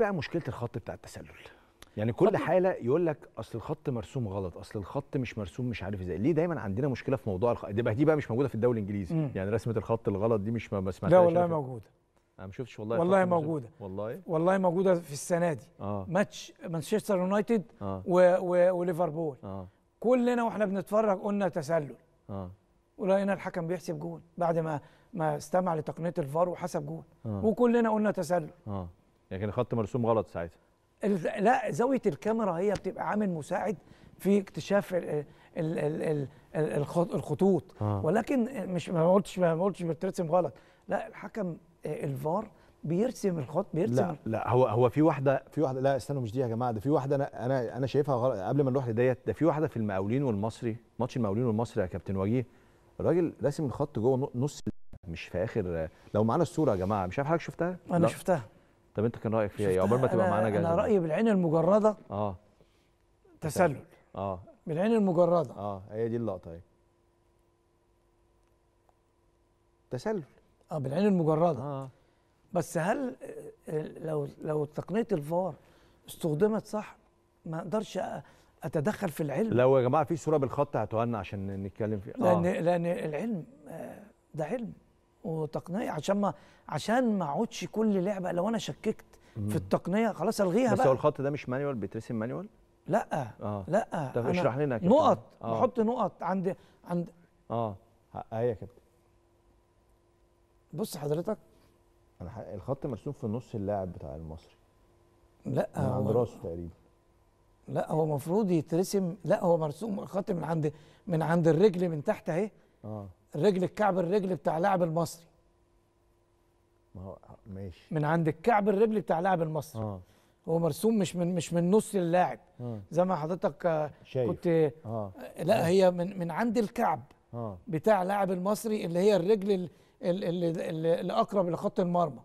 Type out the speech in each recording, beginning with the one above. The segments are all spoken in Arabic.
بقى مشكله الخط بتاع التسلل يعني كل حاله يقول لك اصل الخط مرسوم غلط اصل الخط مش مرسوم مش عارف ازاي ليه دايما عندنا مشكله في موضوع الخط دي, دي بقى مش موجوده في الدوري الانجليزي مم. يعني رسمه الخط الغلط دي مش ما سمعتهاش لا والله موجوده انا ما شفتش والله والله موجوده والله والله موجوده في السنه دي آه. ماتش مانشستر يونايتد آه. وليفربول آه. كلنا واحنا بنتفرج قلنا تسلل اه ولقينا الحكم بيحسب جول بعد ما ما استمع لتقنيه الفار وحسب جول آه. وكلنا قلنا تسلل آه. يعني كان خط مرسوم غلط ساعتها لا زاويه الكاميرا هي بتبقى عامل مساعد في اكتشاف الـ الـ الـ الخطوط آه. ولكن مش ما قلتش ما قلتش بترسم غلط لا الحكم آه، الفار بيرسم الخط بيرسم لا لا هو هو في واحده في واحده لا استنوا مش دي يا جماعه ده في واحده انا انا انا شايفها غلط قبل ما نروح لديت ده في واحده في المقاولين والمصري ماتش المقاولين والمصري يا كابتن وجيه الراجل راسم الخط جوه نص مش في اخر لو معانا الصوره يا جماعه مش عارف حضرتك شفتها انا لا. شفتها طب انت كان رايك فيها ايه عقبال ما تبقى معانا جاهزه انا رايي بالعين المجرده اه تسلل اه بالعين المجرده اه هي دي اللقطه اهي تسلل اه بالعين المجرده اه بس هل آه، لو لو تقنيه الفار استخدمت صح ما اقدرش اتدخل في العلم لو يا جماعه في صوره بالخط هاتوها عشان نتكلم فيها لان آه. لان العلم آه، ده علم وتقنيه عشان ما عشان ما اقعدش كل لعبه لو انا شككت في التقنيه خلاص الغيها بس بقى بس هو الخط ده مش مانيوال بيترسم مانيوال؟ لا آه. لا طب اشرح لنا كده نقط آه. بحط نقط عند عند اه هي كابتن بص حضرتك انا ح... الخط مرسوم في نص اللاعب بتاع المصري لا من عند راسه تقريبا لا هو المفروض يترسم لا هو مرسوم الخط من عند من عند الرجل من تحت اهي اه الرجل الكعب الرجل بتاع لاعب المصري ما هو ماشي من عند الكعب الرجل بتاع لاعب المصري آه. هو مرسوم مش من مش من نص اللاعب آه. زي ما حضرتك آه، شايف. كنت آه. لا آه. هي من من عند الكعب آه. بتاع لاعب المصري اللي هي الرجل اللي الاقرب لخط المرمى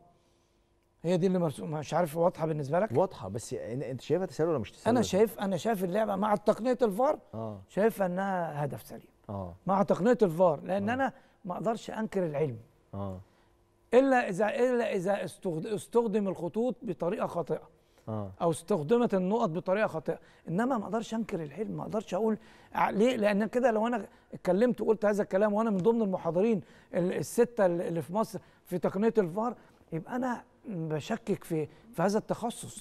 هي دي اللي مرسومه مش عارف واضحه بالنسبه لك واضحه بس انت شايفها تسلل ولا مش تسلل انا شايف انا شايف اللعبه مع تقنيه الفار آه. شايفها انها هدف سليم اه مع تقنيه الفار لان آه. انا ما اقدرش انكر العلم اه الا اذا الا اذا استخدم الخطوط بطريقه خاطئه آه. او استخدمت النقط بطريقه خاطئه انما ما اقدرش انكر العلم ما اقدرش اقول ليه لان كده لو انا اتكلمت وقلت هذا الكلام وانا من ضمن المحاضرين السته اللي في مصر في تقنيه الفار يبقى انا بشكك في في هذا التخصص